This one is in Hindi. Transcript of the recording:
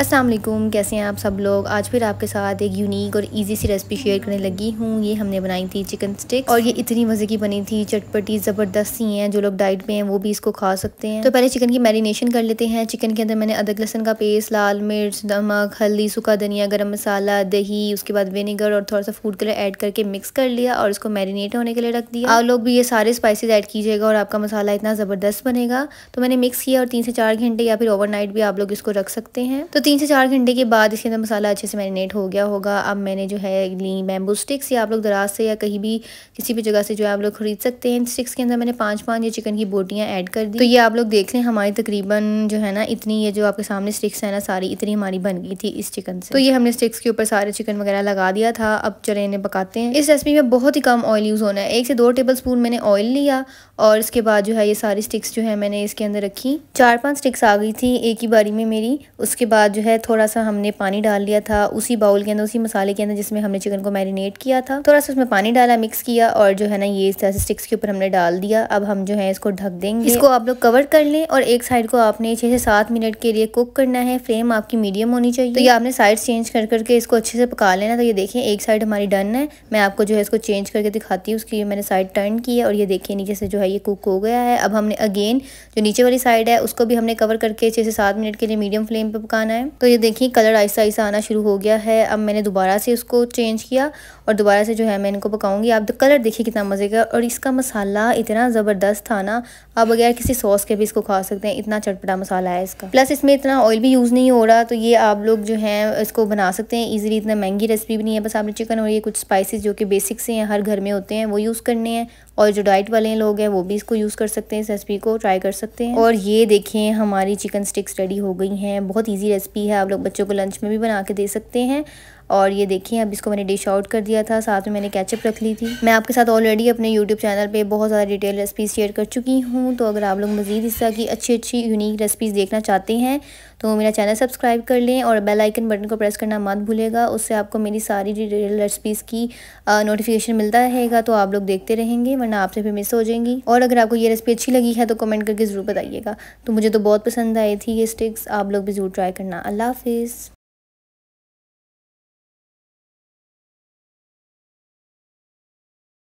असलम कैसे हैं आप सब लोग आज फिर आपके साथ एक यूनिक और इजी सी रेसिपी शेयर करने लगी हूँ ये हमने बनाई थी चिकन स्टिक और ये इतनी मज़े की बनी थी चटपटी ज़बरदस्त सी हैं जो लोग डाइट में हैं वो भी इसको खा सकते हैं तो पहले चिकन की मैरिनेशन कर लेते हैं चिकन के अंदर मैंने अदरक लहसन का पेस्ट लाल मिर्च नमक हल्दी सूखा धनिया गर्म मसाला दही उसके बाद विनेगर और थोड़ा सा फूड कलर ऐड करके मिक्स कर लिया और इसको मैरिनेट होने के लिए रख दिया आप लोग भी ये सारे स्पाइसिस ऐड कीजिएगा और आपका मसाला इतना ज़बरदस्त बनेगा तो मैंने मिक्स किया और तीन से चार घंटे या फिर ओवरनाइट भी आप लोग इसको रख सकते हैं तो तीन से चार घंटे के बाद इसके अंदर मसाला अच्छे से मैरिनेट हो गया होगा अब मैंने जो है ली बैम्बू स्टिक्स या आप लोग दराज से या कहीं भी किसी भी जगह से जो है आप लोग खरीद सकते हैं स्टिक्स के अंदर मैंने पाँच पाँच ये चिकन की बोटियाँ ऐड कर दी तो ये आप लोग देख लें हमारी तकरीबन जो है ना इतनी ये जो आपके सामने स्टिक्स है ना सारी इतनी हमारी बन गई थी इस चिकन से तो ये हमने स्टिक्स के ऊपर सारे चिकन वगैरह लगा दिया था अब चले इन्हें पकाते हैं इस रेसिपी में बहुत ही कम ऑयल यूज़ होना है एक से दो टेबल स्पून मैंने ऑयल लिया और इसके बाद जो है ये सारी स्टिक्स जो है मैंने इसके अंदर रखी चार पाँच स्टिक्स आ गई थी एक ही बारी में मेरी उसके बाद बाद जो है थोड़ा सा हमने पानी डाल लिया था उसी बाउल के अंदर उसी मसाले के अंदर जिसमें हमने चिकन को मैरिनेट किया था थोड़ा सा उसमें पानी डाला मिक्स किया और जो है ना ये इस तरह से स्टिक्स के ऊपर हमने डाल दिया अब हम जो है इसको ढक देंगे इसको आप लोग कवर कर लें और एक साइड को आपने छह से सात मिनट के लिए कुक करना है फ्लेम आपकी मीडियम होनी चाहिए तो ये आपने साइड चेंज कर करके इसको अच्छे से पका लेना तो ये देखें एक साइड हमारी डन है मैं आपको जो है इसको चेंज करके दिखाती हूँ उसकी मैंने साइड टर्न की है और ये देखिए नीचे से जो है ये कुक हो गया है अब हमने अगेन जो नीचे वाली साइड है उसको भी हमने कवर करके छह से सात मिनट के लिए मीडियम फ्लेम पर पकाना है है तो ये देखिए कलर ऐसा ऐसा आना शुरू हो गया है अब मैंने दोबारा से उसको चेंज किया और दोबारा से जो है मैं इनको पकाऊंगी आप कलर देखिए कितना मज़े का और इसका मसाला इतना ज़बरदस्त था ना आप बगैर किसी सॉस के भी इसको खा सकते हैं इतना चटपटा मसाला है इसका प्लस इसमें इतना ऑयल भी यूज़ नहीं हो रहा तो ये आप लोग जो है इसको बना सकते हैं ईजिली इतना महंगी रेसिपी भी नहीं है बस आपने चिकन और ये कुछ स्पाइसिस जो कि बेसिक से हैं हर घर में होते हैं वो यूज़ करने हैं और जो डाइट वाले लोग हैं वो भी इसको यूज़ कर सकते हैं इस रेसिपी को ट्राई कर सकते हैं और ये देखें हमारी चिकन स्टिक्स रेडी हो गई हैं बहुत ईजी रेसिपी रेसिपी है आप लोग बच्चों को लंच में भी बना के दे सकते हैं और ये देखिए अब इसको मैंने डिश आउट कर दिया था साथ में मैंने कैचअप रख ली थी मैं आपके साथ ऑलरेडी अपने यूट्यूब चैनल पर बहुत ज़्यादा डिटेल रेसिपीज़ शेयर कर चुकी हूँ तो अगर आप लोग मज़ीद इस तरह की अच्छी अच्छी यूनिक रेसिपीज़ देखना चाहते हैं तो मेरा चैनल सब्सक्राइब कर लें और बेल आइकन बटन को प्रेस करना मत भूलेगा उससे आपको मेरी सारी डिटेल रेसिपीज़ की नोटिफिकेशन मिलता रहेगा तो आप लोग देखते रहेंगे वरना आपसे फिर मिस हो जाएंगी और अगर आपको ये रेसिपी अच्छी लगी है तो कमेंट करके ज़रूर बताइएगा तो मुझे तो बहुत पसंद आई थी ये स्टिक्स आप लोग भी ज़रूर ट्राई करना अल्लाह हाफिज़